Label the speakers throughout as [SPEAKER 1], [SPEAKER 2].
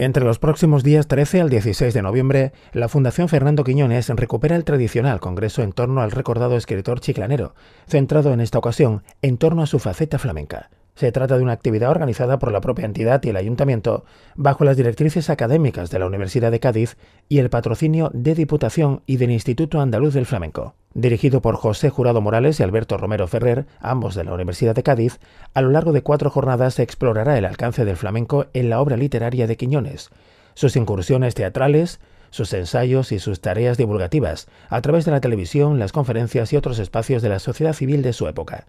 [SPEAKER 1] Entre los próximos días 13 al 16 de noviembre, la Fundación Fernando Quiñones recupera el tradicional congreso en torno al recordado escritor chiclanero, centrado en esta ocasión en torno a su faceta flamenca. Se trata de una actividad organizada por la propia entidad y el ayuntamiento bajo las directrices académicas de la Universidad de Cádiz y el patrocinio de Diputación y del Instituto Andaluz del Flamenco. Dirigido por José Jurado Morales y Alberto Romero Ferrer, ambos de la Universidad de Cádiz, a lo largo de cuatro jornadas se explorará el alcance del flamenco en la obra literaria de Quiñones, sus incursiones teatrales, sus ensayos y sus tareas divulgativas, a través de la televisión, las conferencias y otros espacios de la sociedad civil de su época.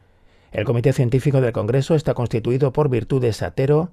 [SPEAKER 1] El Comité Científico del Congreso está constituido por Virtudes Atero,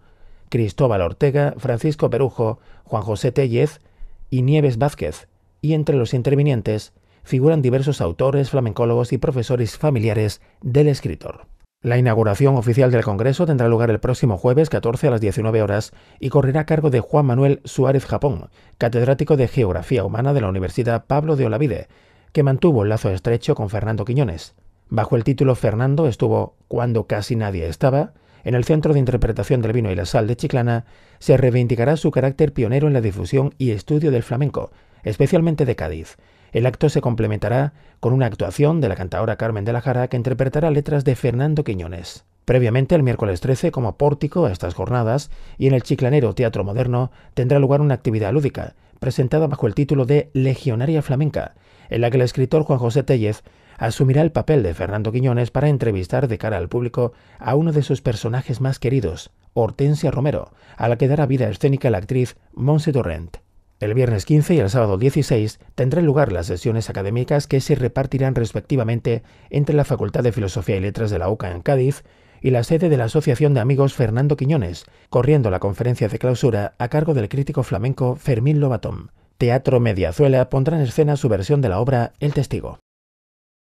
[SPEAKER 1] Cristóbal Ortega, Francisco Perujo, Juan José Tellez y Nieves Vázquez, y entre los intervinientes figuran diversos autores, flamencólogos y profesores familiares del escritor. La inauguración oficial del Congreso tendrá lugar el próximo jueves 14 a las 19 horas y correrá a cargo de Juan Manuel Suárez Japón, catedrático de Geografía Humana de la Universidad Pablo de Olavide, que mantuvo un lazo estrecho con Fernando Quiñones. Bajo el título Fernando estuvo cuando casi nadie estaba, en el Centro de Interpretación del Vino y la Sal de Chiclana, se reivindicará su carácter pionero en la difusión y estudio del flamenco, especialmente de Cádiz. El acto se complementará con una actuación de la cantadora Carmen de la Jara que interpretará letras de Fernando Quiñones. Previamente, el miércoles 13, como pórtico a estas jornadas, y en el Chiclanero Teatro Moderno, tendrá lugar una actividad lúdica, presentada bajo el título de Legionaria Flamenca, en la que el escritor Juan José Tellez asumirá el papel de Fernando Quiñones para entrevistar de cara al público a uno de sus personajes más queridos, Hortensia Romero, a la que dará vida escénica la actriz Monse Torrent. El viernes 15 y el sábado 16 tendrán lugar las sesiones académicas que se repartirán respectivamente entre la Facultad de Filosofía y Letras de la UCA en Cádiz y la sede de la Asociación de Amigos Fernando Quiñones, corriendo la conferencia de clausura a cargo del crítico flamenco Fermín Lobatón. Teatro Mediazuela pondrá en escena su versión de la obra El Testigo.